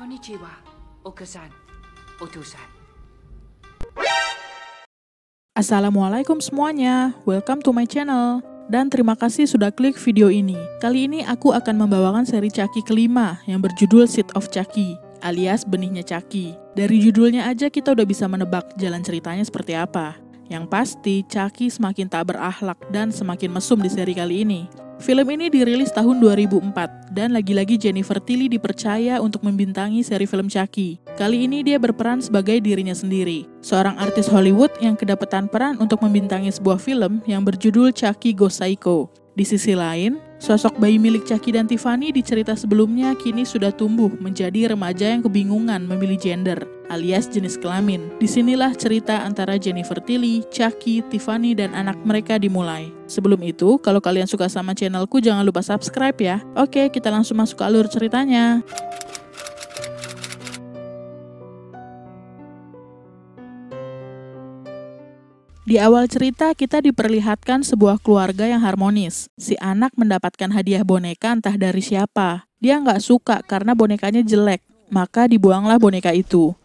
Konnichiwa, Okasan, Otosan. Assalamualaikum semuanya, welcome to my channel. Dan terima kasih sudah klik video ini. Kali ini aku akan membawakan seri Caki kelima yang berjudul Seed of Caki alias benihnya Caki. Dari judulnya aja kita udah bisa menebak jalan ceritanya seperti apa. Yang pasti, Caki semakin tak berakhlak dan semakin mesum di seri kali ini. Film ini dirilis tahun 2004 dan lagi-lagi Jennifer Tilly dipercaya untuk membintangi seri film Chucky. Kali ini dia berperan sebagai dirinya sendiri, seorang artis Hollywood yang kedapatan peran untuk membintangi sebuah film yang berjudul Chucky Go Psycho. Di sisi lain, sosok bayi milik Chucky dan Tiffany di cerita sebelumnya kini sudah tumbuh menjadi remaja yang kebingungan memilih gender alias jenis kelamin. Disinilah cerita antara Jennifer Tilly, Chucky, Tiffany, dan anak mereka dimulai. Sebelum itu, kalau kalian suka sama channelku jangan lupa subscribe ya. Oke, kita langsung masuk ke alur ceritanya. Di awal cerita, kita diperlihatkan sebuah keluarga yang harmonis. Si anak mendapatkan hadiah boneka entah dari siapa. Dia nggak suka karena bonekanya jelek, maka dibuanglah boneka itu.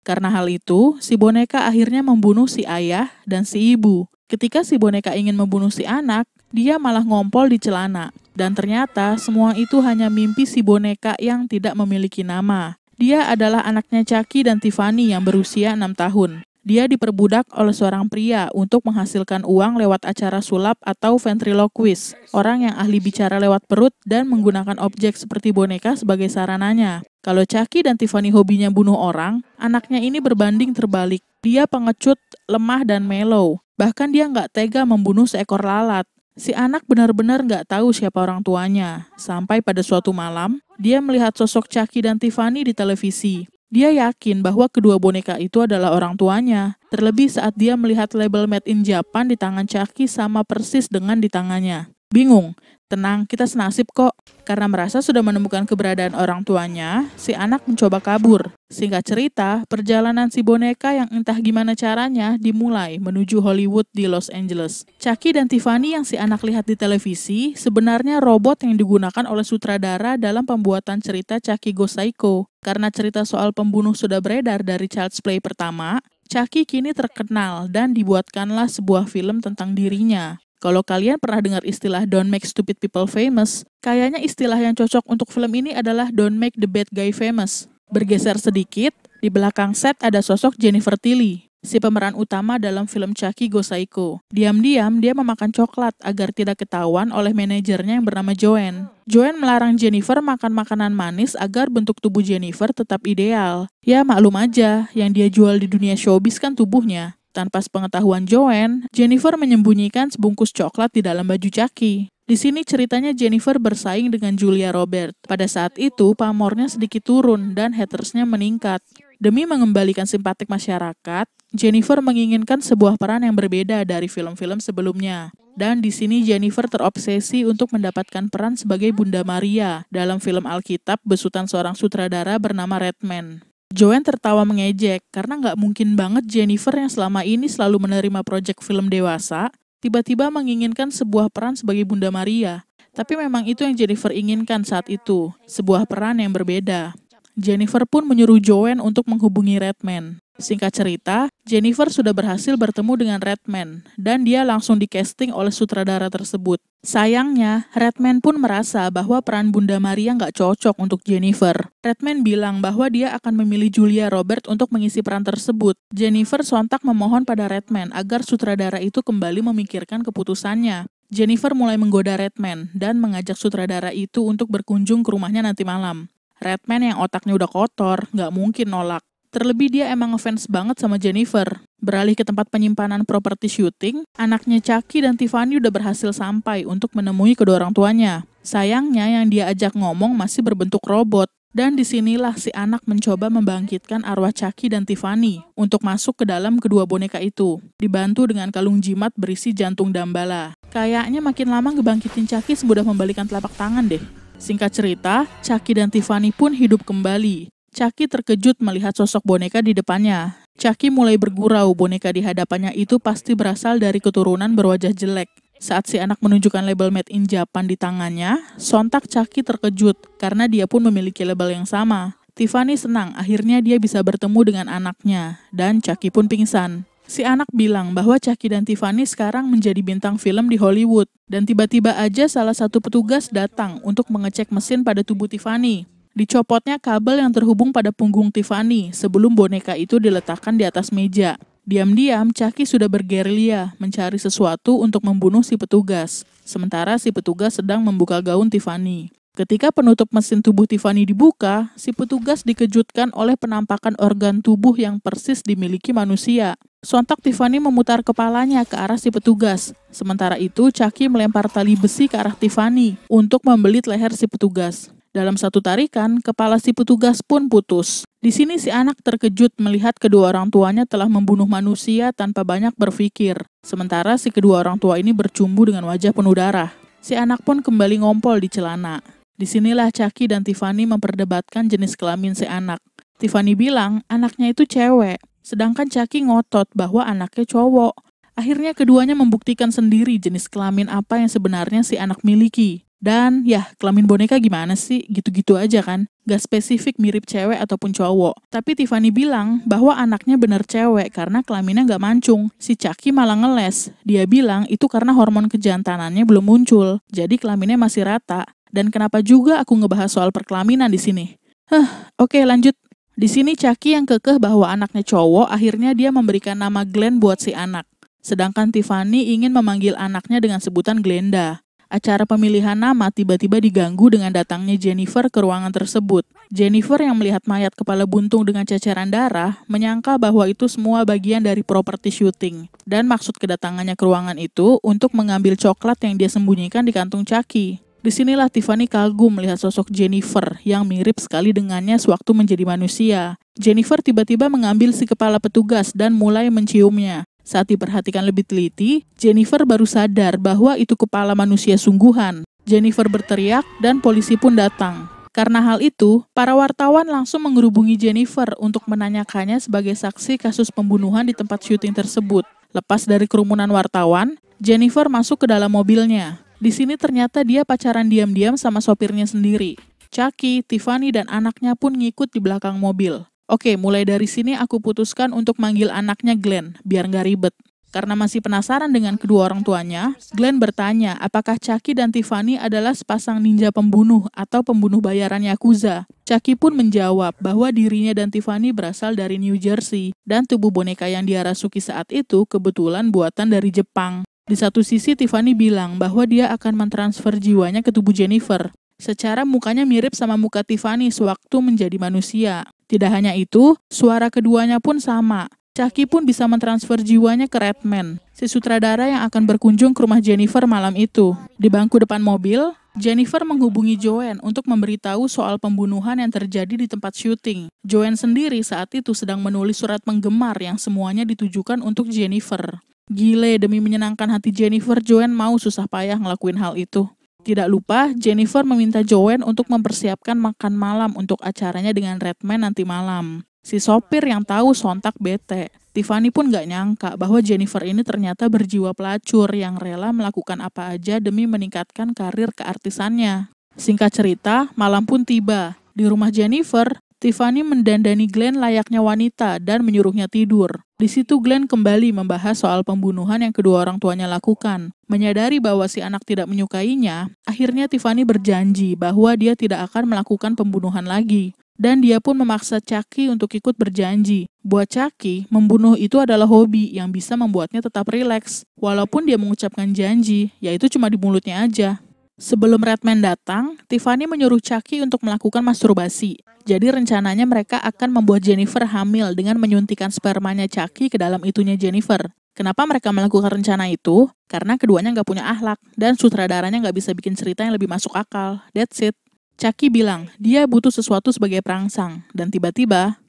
Karena hal itu, si boneka akhirnya membunuh si ayah dan si ibu. Ketika si boneka ingin membunuh si anak, dia malah ngompol di celana. Dan ternyata semua itu hanya mimpi si boneka yang tidak memiliki nama. Dia adalah anaknya Chucky dan Tiffany yang berusia 6 tahun. Dia diperbudak oleh seorang pria untuk menghasilkan uang lewat acara sulap atau ventriloquist, orang yang ahli bicara lewat perut dan menggunakan objek seperti boneka sebagai sarananya. Kalau Chucky dan Tiffany hobinya bunuh orang, anaknya ini berbanding terbalik. Dia pengecut, lemah, dan mellow. Bahkan dia nggak tega membunuh seekor lalat. Si anak benar-benar nggak tahu siapa orang tuanya. Sampai pada suatu malam, dia melihat sosok Chucky dan Tiffany di televisi. Dia yakin bahwa kedua boneka itu adalah orang tuanya, terlebih saat dia melihat label Made in Japan di tangan Chucky sama persis dengan di tangannya. Bingung, tenang, kita senasib kok. Karena merasa sudah menemukan keberadaan orang tuanya, si anak mencoba kabur. Singkat cerita, perjalanan si boneka yang entah gimana caranya dimulai menuju Hollywood di Los Angeles. Chucky dan Tiffany yang si anak lihat di televisi sebenarnya robot yang digunakan oleh sutradara dalam pembuatan cerita Chucky Go Psycho. Karena cerita soal pembunuh sudah beredar dari Child's Play pertama, Chucky kini terkenal dan dibuatkanlah sebuah film tentang dirinya. Kalau kalian pernah dengar istilah don't make stupid people famous, kayaknya istilah yang cocok untuk film ini adalah don't make the bad guy famous. Bergeser sedikit, di belakang set ada sosok Jennifer Tilly, si pemeran utama dalam film Chucky Go Psycho. Diam-diam dia memakan coklat agar tidak ketahuan oleh manajernya yang bernama Joanne. Joanne melarang Jennifer makan makanan manis agar bentuk tubuh Jennifer tetap ideal. Ya maklum aja, yang dia jual di dunia showbiz kan tubuhnya. Tanpa sepengetahuan Joanne, Jennifer menyembunyikan sebungkus coklat di dalam baju jaki. Di sini ceritanya Jennifer bersaing dengan Julia Robert. Pada saat itu, pamornya sedikit turun dan hatersnya meningkat. Demi mengembalikan simpatik masyarakat, Jennifer menginginkan sebuah peran yang berbeda dari film-film sebelumnya. Dan di sini Jennifer terobsesi untuk mendapatkan peran sebagai Bunda Maria dalam film Alkitab besutan seorang sutradara bernama Redman. Joanne tertawa mengejek karena nggak mungkin banget Jennifer yang selama ini selalu menerima proyek film dewasa tiba-tiba menginginkan sebuah peran sebagai Bunda Maria. Tapi memang itu yang Jennifer inginkan saat itu, sebuah peran yang berbeda. Jennifer pun menyuruh Joanne untuk menghubungi Redman. Singkat cerita, Jennifer sudah berhasil bertemu dengan Redman, dan dia langsung di casting oleh sutradara tersebut. Sayangnya, Redman pun merasa bahwa peran Bunda Maria nggak cocok untuk Jennifer. Redman bilang bahwa dia akan memilih Julia Robert untuk mengisi peran tersebut. Jennifer sontak memohon pada Redman agar sutradara itu kembali memikirkan keputusannya. Jennifer mulai menggoda Redman dan mengajak sutradara itu untuk berkunjung ke rumahnya nanti malam. Redman yang otaknya udah kotor, nggak mungkin nolak. Terlebih dia emang ngefans banget sama Jennifer. Beralih ke tempat penyimpanan properti syuting, anaknya Chucky dan Tiffany udah berhasil sampai untuk menemui kedua orang tuanya. Sayangnya yang dia ajak ngomong masih berbentuk robot. Dan disinilah si anak mencoba membangkitkan arwah Chucky dan Tiffany untuk masuk ke dalam kedua boneka itu, dibantu dengan kalung jimat berisi jantung dambala. Kayaknya makin lama ngebangkitin Chucky semudah membalikan telapak tangan deh. Singkat cerita, Chucky dan Tiffany pun hidup kembali. Chucky terkejut melihat sosok boneka di depannya. Chucky mulai bergurau boneka di hadapannya itu pasti berasal dari keturunan berwajah jelek. Saat si anak menunjukkan label Made in Japan di tangannya, sontak Chucky terkejut karena dia pun memiliki label yang sama. Tiffany senang akhirnya dia bisa bertemu dengan anaknya, dan Chucky pun pingsan. Si anak bilang bahwa Caki dan Tiffany sekarang menjadi bintang film di Hollywood. Dan tiba-tiba aja salah satu petugas datang untuk mengecek mesin pada tubuh Tiffany. Dicopotnya kabel yang terhubung pada punggung Tiffany sebelum boneka itu diletakkan di atas meja. Diam-diam, Caki sudah bergerilya mencari sesuatu untuk membunuh si petugas, sementara si petugas sedang membuka gaun Tiffany. Ketika penutup mesin tubuh Tiffany dibuka, si petugas dikejutkan oleh penampakan organ tubuh yang persis dimiliki manusia. Sontak Tiffany memutar kepalanya ke arah si petugas. Sementara itu, Chucky melempar tali besi ke arah Tiffany untuk membelit leher si petugas. Dalam satu tarikan, kepala si petugas pun putus. Di sini si anak terkejut melihat kedua orang tuanya telah membunuh manusia tanpa banyak berpikir. Sementara si kedua orang tua ini bercumbu dengan wajah penuh darah. Si anak pun kembali ngompol di celana. Disinilah Caki dan Tiffany memperdebatkan jenis kelamin si anak. Tiffany bilang anaknya itu cewek, sedangkan Caki ngotot bahwa anaknya cowok. Akhirnya keduanya membuktikan sendiri jenis kelamin apa yang sebenarnya si anak miliki. Dan ya, kelamin boneka gimana sih? Gitu-gitu aja kan? Gak spesifik mirip cewek ataupun cowok. Tapi Tiffany bilang bahwa anaknya bener cewek karena kelaminnya gak mancung. Si Caki malah ngeles. Dia bilang itu karena hormon kejantanannya belum muncul. Jadi kelaminnya masih rata. Dan kenapa juga aku ngebahas soal perkelaminan di sini? Hah, oke okay, lanjut. Di sini Caki yang kekeh bahwa anaknya cowok, akhirnya dia memberikan nama Glenn buat si anak. Sedangkan Tiffany ingin memanggil anaknya dengan sebutan Glenda. Acara pemilihan nama tiba-tiba diganggu dengan datangnya Jennifer ke ruangan tersebut. Jennifer yang melihat mayat kepala buntung dengan ceceran darah menyangka bahwa itu semua bagian dari properti syuting. Dan maksud kedatangannya ke ruangan itu untuk mengambil coklat yang dia sembunyikan di kantung Chucky. Disinilah Tiffany kagum melihat sosok Jennifer yang mirip sekali dengannya sewaktu menjadi manusia. Jennifer tiba-tiba mengambil si kepala petugas dan mulai menciumnya. Saat diperhatikan lebih teliti, Jennifer baru sadar bahwa itu kepala manusia sungguhan. Jennifer berteriak dan polisi pun datang. Karena hal itu, para wartawan langsung mengerubungi Jennifer untuk menanyakannya sebagai saksi kasus pembunuhan di tempat syuting tersebut. Lepas dari kerumunan wartawan, Jennifer masuk ke dalam mobilnya. Di sini ternyata dia pacaran diam-diam sama sopirnya sendiri. Chucky, Tiffany, dan anaknya pun ngikut di belakang mobil. Oke, mulai dari sini aku putuskan untuk manggil anaknya Glenn, biar nggak ribet. Karena masih penasaran dengan kedua orang tuanya, Glenn bertanya apakah Chucky dan Tiffany adalah sepasang ninja pembunuh atau pembunuh bayaran Yakuza. Chucky pun menjawab bahwa dirinya dan Tiffany berasal dari New Jersey, dan tubuh boneka yang dia rasuki saat itu kebetulan buatan dari Jepang. Di satu sisi, Tiffany bilang bahwa dia akan mentransfer jiwanya ke tubuh Jennifer. Secara mukanya mirip sama muka Tiffany sewaktu menjadi manusia. Tidak hanya itu, suara keduanya pun sama. Chucky pun bisa mentransfer jiwanya ke Redman, si sutradara yang akan berkunjung ke rumah Jennifer malam itu. Di bangku depan mobil, Jennifer menghubungi Joanne untuk memberitahu soal pembunuhan yang terjadi di tempat syuting. Joanne sendiri saat itu sedang menulis surat penggemar yang semuanya ditujukan untuk Jennifer. Gile, demi menyenangkan hati Jennifer, Joanne mau susah payah ngelakuin hal itu. Tidak lupa, Jennifer meminta Joanne untuk mempersiapkan makan malam untuk acaranya dengan Redman nanti malam. Si sopir yang tahu sontak bete. Tiffany pun gak nyangka bahwa Jennifer ini ternyata berjiwa pelacur yang rela melakukan apa aja demi meningkatkan karir keartisannya. Singkat cerita, malam pun tiba. Di rumah Jennifer, Tiffany mendandani Glenn layaknya wanita dan menyuruhnya tidur. Di situ Glenn kembali membahas soal pembunuhan yang kedua orang tuanya lakukan. Menyadari bahwa si anak tidak menyukainya, akhirnya Tiffany berjanji bahwa dia tidak akan melakukan pembunuhan lagi. Dan dia pun memaksa Chucky untuk ikut berjanji. Buat Chucky, membunuh itu adalah hobi yang bisa membuatnya tetap rileks. Walaupun dia mengucapkan janji, yaitu cuma di mulutnya aja. Sebelum Redman datang, Tiffany menyuruh Chucky untuk melakukan masturbasi. Jadi rencananya mereka akan membuat Jennifer hamil dengan menyuntikan spermanya Chucky ke dalam itunya Jennifer. Kenapa mereka melakukan rencana itu? Karena keduanya nggak punya ahlak, dan sutradaranya nggak bisa bikin cerita yang lebih masuk akal. That's it. Chucky bilang, dia butuh sesuatu sebagai perangsang. Dan tiba-tiba...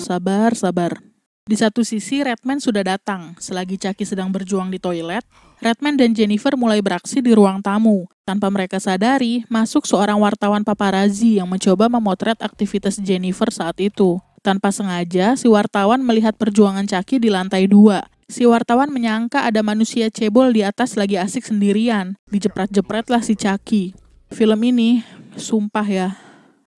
Sabar, sabar. Di satu sisi, Redman sudah datang. Selagi Chucky sedang berjuang di toilet, Redman dan Jennifer mulai beraksi di ruang tamu. Tanpa mereka sadari, masuk seorang wartawan paparazzi yang mencoba memotret aktivitas Jennifer saat itu. Tanpa sengaja, si wartawan melihat perjuangan Caki di lantai dua. Si wartawan menyangka ada manusia cebol di atas lagi asik sendirian. Dijepret-jepretlah si Caki. Film ini, sumpah ya.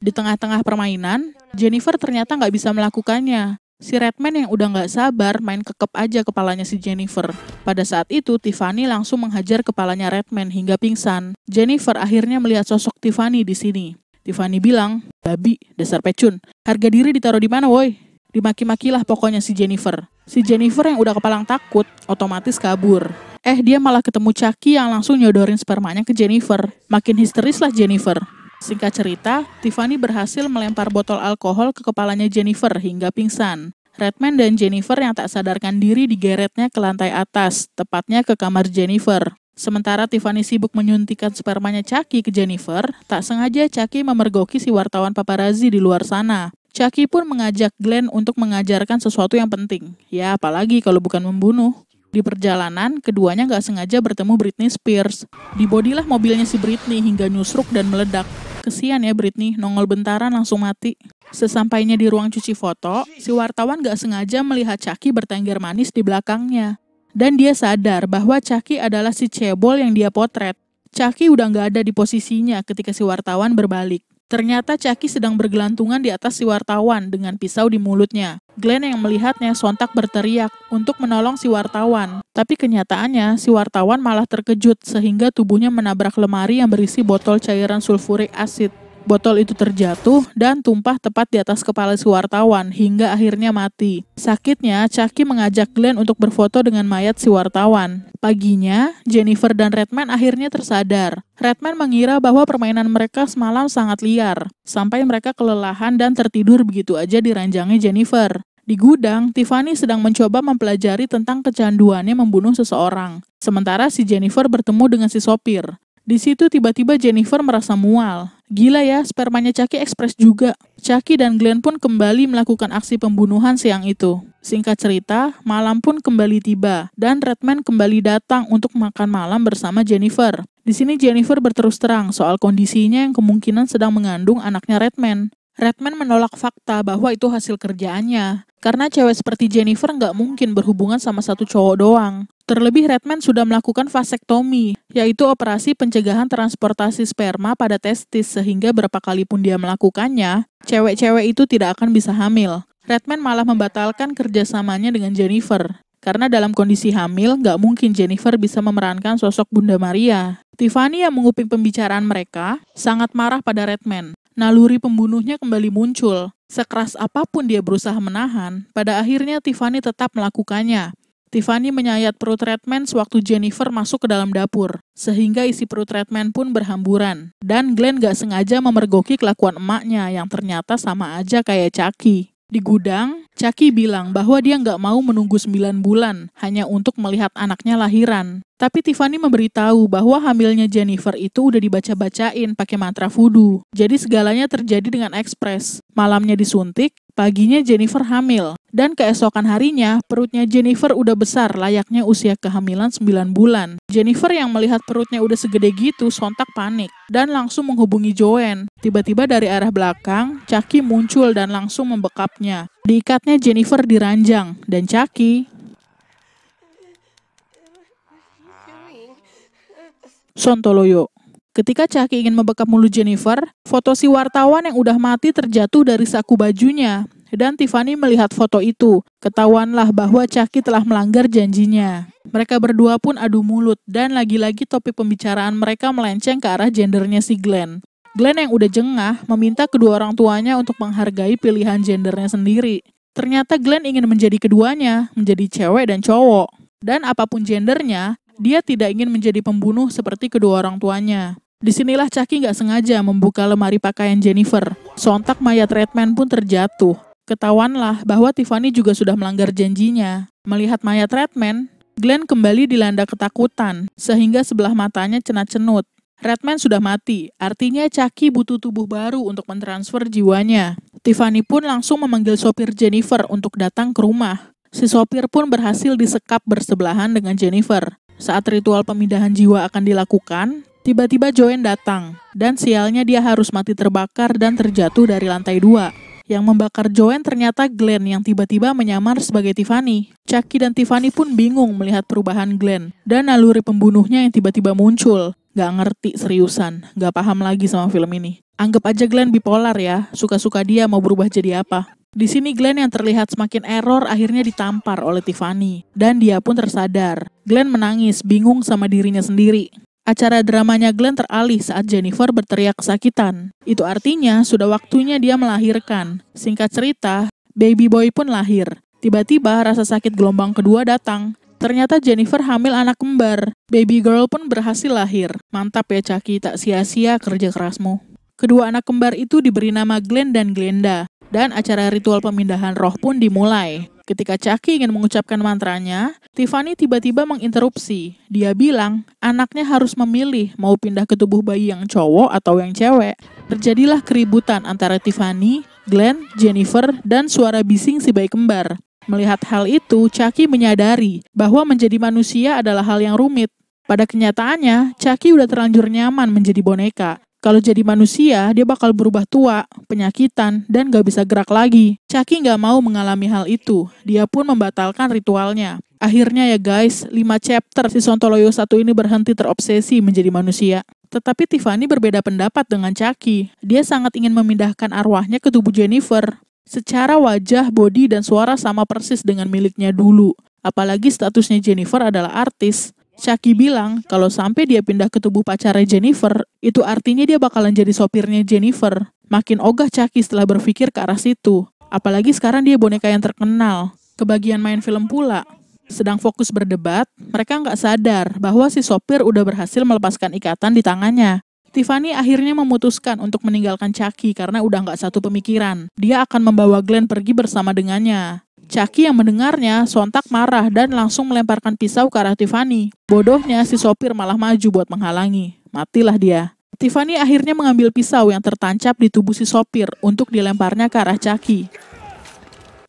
Di tengah-tengah permainan, Jennifer ternyata nggak bisa melakukannya. Si Redman yang udah nggak sabar main kekep aja kepalanya si Jennifer. Pada saat itu, Tiffany langsung menghajar kepalanya Redman hingga pingsan. Jennifer akhirnya melihat sosok Tiffany di sini. Tiffany bilang, Babi, dasar pecun. Harga diri ditaruh di mana, woi? Dimaki-makilah pokoknya si Jennifer. Si Jennifer yang udah kepalang takut, otomatis kabur. Eh, dia malah ketemu Chucky yang langsung nyodorin spermanya ke Jennifer. Makin histeris lah Jennifer. Singkat cerita, Tiffany berhasil melempar botol alkohol ke kepalanya Jennifer hingga pingsan. Redman dan Jennifer yang tak sadarkan diri digeretnya ke lantai atas, tepatnya ke kamar Jennifer. Sementara Tiffany sibuk menyuntikkan spermanya Chucky ke Jennifer, tak sengaja Chucky memergoki si wartawan paparazzi di luar sana. Chucky pun mengajak Glenn untuk mengajarkan sesuatu yang penting. Ya, apalagi kalau bukan membunuh. Di perjalanan, keduanya nggak sengaja bertemu Britney Spears. Dibodilah mobilnya si Britney hingga nyusruk dan meledak. Kesian ya Britney, nongol bentaran langsung mati. Sesampainya di ruang cuci foto, si wartawan gak sengaja melihat Caki bertengger manis di belakangnya. Dan dia sadar bahwa Caki adalah si cebol yang dia potret. Caki udah gak ada di posisinya ketika si wartawan berbalik. Ternyata Caki sedang bergelantungan di atas si wartawan dengan pisau di mulutnya. Glenn yang melihatnya sontak berteriak untuk menolong si wartawan. Tapi kenyataannya, si wartawan malah terkejut sehingga tubuhnya menabrak lemari yang berisi botol cairan sulfurik asid. Botol itu terjatuh dan tumpah tepat di atas kepala si wartawan hingga akhirnya mati. Sakitnya, Chucky mengajak Glenn untuk berfoto dengan mayat si wartawan. Paginya, Jennifer dan Redman akhirnya tersadar. Redman mengira bahwa permainan mereka semalam sangat liar, sampai mereka kelelahan dan tertidur begitu aja di ranjangnya Jennifer. Di gudang, Tiffany sedang mencoba mempelajari tentang kecanduannya membunuh seseorang. Sementara si Jennifer bertemu dengan si sopir. Di situ tiba-tiba Jennifer merasa mual. Gila ya, spermanya Chucky ekspres juga. Chucky dan Glenn pun kembali melakukan aksi pembunuhan siang itu. Singkat cerita, malam pun kembali tiba dan Redman kembali datang untuk makan malam bersama Jennifer. Di sini Jennifer berterus terang soal kondisinya yang kemungkinan sedang mengandung anaknya Redman. Redman menolak fakta bahwa itu hasil kerjaannya, karena cewek seperti Jennifer nggak mungkin berhubungan sama satu cowok doang. Terlebih Redman sudah melakukan vasektomi, yaitu operasi pencegahan transportasi sperma pada testis sehingga berapa kali pun dia melakukannya, cewek-cewek itu tidak akan bisa hamil. Redman malah membatalkan kerjasamanya dengan Jennifer. Karena dalam kondisi hamil, nggak mungkin Jennifer bisa memerankan sosok Bunda Maria. Tiffany yang menguping pembicaraan mereka, sangat marah pada Redman naluri pembunuhnya kembali muncul. Sekeras apapun dia berusaha menahan, pada akhirnya Tiffany tetap melakukannya. Tiffany menyayat perut Redman sewaktu Jennifer masuk ke dalam dapur, sehingga isi perut Redman pun berhamburan. Dan Glenn gak sengaja memergoki kelakuan emaknya yang ternyata sama aja kayak Chucky. Di gudang, Caki bilang bahwa dia nggak mau menunggu sembilan bulan hanya untuk melihat anaknya lahiran. Tapi Tiffany memberitahu bahwa hamilnya Jennifer itu udah dibaca-bacain pakai mantra voodoo. Jadi segalanya terjadi dengan ekspres. Malamnya disuntik, Paginya Jennifer hamil, dan keesokan harinya perutnya Jennifer udah besar layaknya usia kehamilan 9 bulan. Jennifer yang melihat perutnya udah segede gitu sontak panik dan langsung menghubungi Joen. Tiba-tiba dari arah belakang, Chucky muncul dan langsung membekapnya. Diikatnya Jennifer diranjang dan Chucky Sontoloyo Ketika Caki ingin membekap mulut Jennifer, foto si wartawan yang udah mati terjatuh dari saku bajunya. Dan Tiffany melihat foto itu. Ketahuanlah bahwa Caki telah melanggar janjinya. Mereka berdua pun adu mulut dan lagi-lagi topi pembicaraan mereka melenceng ke arah gendernya si Glenn. Glenn yang udah jengah meminta kedua orang tuanya untuk menghargai pilihan gendernya sendiri. Ternyata Glenn ingin menjadi keduanya, menjadi cewek dan cowok. Dan apapun gendernya, dia tidak ingin menjadi pembunuh seperti kedua orang tuanya. Disinilah Chucky nggak sengaja membuka lemari pakaian Jennifer. Sontak mayat Redman pun terjatuh. Ketahuanlah bahwa Tiffany juga sudah melanggar janjinya. Melihat mayat Redman, Glenn kembali dilanda ketakutan, sehingga sebelah matanya cenat-cenut. Redman sudah mati, artinya Chucky butuh tubuh baru untuk mentransfer jiwanya. Tiffany pun langsung memanggil sopir Jennifer untuk datang ke rumah. Si sopir pun berhasil disekap bersebelahan dengan Jennifer. Saat ritual pemindahan jiwa akan dilakukan, tiba-tiba Joen datang, dan sialnya dia harus mati terbakar dan terjatuh dari lantai dua. Yang membakar Joen ternyata Glenn yang tiba-tiba menyamar sebagai Tiffany. Chucky dan Tiffany pun bingung melihat perubahan Glenn, dan naluri pembunuhnya yang tiba-tiba muncul. Gak ngerti seriusan, gak paham lagi sama film ini. Anggap aja Glenn bipolar ya, suka-suka dia mau berubah jadi apa. Di sini Glenn yang terlihat semakin error akhirnya ditampar oleh Tiffany dan dia pun tersadar. Glenn menangis, bingung sama dirinya sendiri. Acara dramanya Glenn teralih saat Jennifer berteriak kesakitan. Itu artinya sudah waktunya dia melahirkan. Singkat cerita, baby boy pun lahir. Tiba-tiba rasa sakit gelombang kedua datang. Ternyata Jennifer hamil anak kembar. Baby girl pun berhasil lahir. Mantap ya Caki, tak sia-sia kerja kerasmu. Kedua anak kembar itu diberi nama Glenn dan Glenda dan acara ritual pemindahan roh pun dimulai. Ketika Caki ingin mengucapkan mantranya, Tiffany tiba-tiba menginterupsi. Dia bilang, anaknya harus memilih mau pindah ke tubuh bayi yang cowok atau yang cewek. Terjadilah keributan antara Tiffany, Glenn, Jennifer, dan suara bising si bayi kembar. Melihat hal itu, Caki menyadari bahwa menjadi manusia adalah hal yang rumit. Pada kenyataannya, Caki udah terlanjur nyaman menjadi boneka. Kalau jadi manusia, dia bakal berubah tua, penyakitan, dan gak bisa gerak lagi. Chucky gak mau mengalami hal itu. Dia pun membatalkan ritualnya. Akhirnya ya guys, 5 chapter si Sontoloyo satu ini berhenti terobsesi menjadi manusia. Tetapi Tiffany berbeda pendapat dengan Chucky. Dia sangat ingin memindahkan arwahnya ke tubuh Jennifer. Secara wajah, body, dan suara sama persis dengan miliknya dulu. Apalagi statusnya Jennifer adalah artis. Shaki bilang kalau sampai dia pindah ke tubuh pacarnya Jennifer, itu artinya dia bakalan jadi sopirnya Jennifer. Makin ogah Shaki setelah berpikir ke arah situ. Apalagi sekarang dia boneka yang terkenal. Kebagian main film pula. Sedang fokus berdebat, mereka nggak sadar bahwa si sopir udah berhasil melepaskan ikatan di tangannya. Tiffany akhirnya memutuskan untuk meninggalkan Chucky karena udah nggak satu pemikiran. Dia akan membawa Glenn pergi bersama dengannya. Caki yang mendengarnya sontak marah dan langsung melemparkan pisau ke arah Tiffany. Bodohnya si sopir malah maju buat menghalangi. Matilah dia. Tiffany akhirnya mengambil pisau yang tertancap di tubuh si sopir untuk dilemparnya ke arah Caki.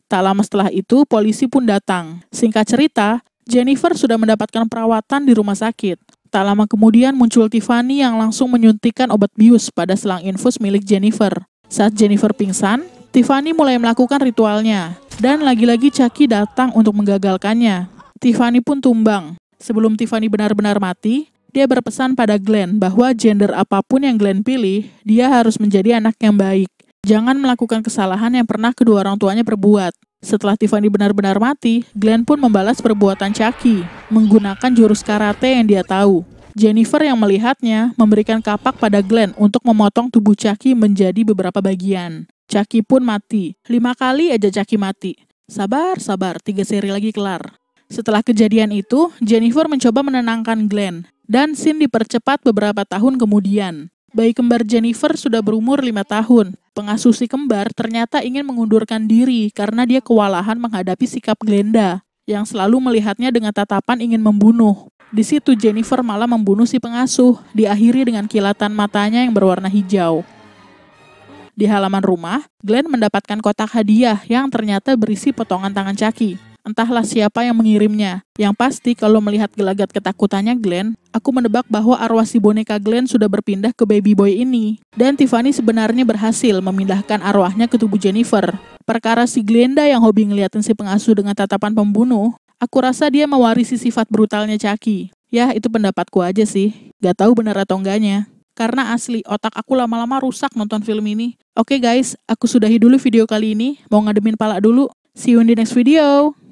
Tak lama setelah itu, polisi pun datang. Singkat cerita, Jennifer sudah mendapatkan perawatan di rumah sakit. Tak lama kemudian muncul Tiffany yang langsung menyuntikkan obat bius pada selang infus milik Jennifer. Saat Jennifer pingsan, Tiffany mulai melakukan ritualnya, dan lagi-lagi Chucky datang untuk menggagalkannya. Tiffany pun tumbang. Sebelum Tiffany benar-benar mati, dia berpesan pada Glenn bahwa gender apapun yang Glenn pilih, dia harus menjadi anak yang baik. Jangan melakukan kesalahan yang pernah kedua orang tuanya perbuat. Setelah Tiffany benar-benar mati, Glenn pun membalas perbuatan Chucky, menggunakan jurus karate yang dia tahu. Jennifer yang melihatnya memberikan kapak pada Glenn untuk memotong tubuh Chucky menjadi beberapa bagian. Caki pun mati. Lima kali aja caki mati. Sabar, sabar, tiga seri lagi kelar. Setelah kejadian itu, Jennifer mencoba menenangkan Glenn, dan Sin dipercepat beberapa tahun kemudian. Bayi kembar Jennifer sudah berumur lima tahun. Pengasuh si kembar ternyata ingin mengundurkan diri karena dia kewalahan menghadapi sikap Glenda, yang selalu melihatnya dengan tatapan ingin membunuh. Di situ Jennifer malah membunuh si pengasuh, diakhiri dengan kilatan matanya yang berwarna hijau. Di halaman rumah, Glenn mendapatkan kotak hadiah yang ternyata berisi potongan tangan Chucky. Entahlah siapa yang mengirimnya. Yang pasti kalau melihat gelagat ketakutannya Glenn, aku menebak bahwa arwah si boneka Glenn sudah berpindah ke baby boy ini. Dan Tiffany sebenarnya berhasil memindahkan arwahnya ke tubuh Jennifer. Perkara si Glenda yang hobi ngeliatin si pengasuh dengan tatapan pembunuh, aku rasa dia mewarisi sifat brutalnya Chucky. Ya, itu pendapatku aja sih. Gak tahu benar atau enggaknya. Karena asli, otak aku lama-lama rusak nonton film ini. Oke okay guys, aku sudahi dulu video kali ini. Mau ngademin pala dulu. See you in the next video.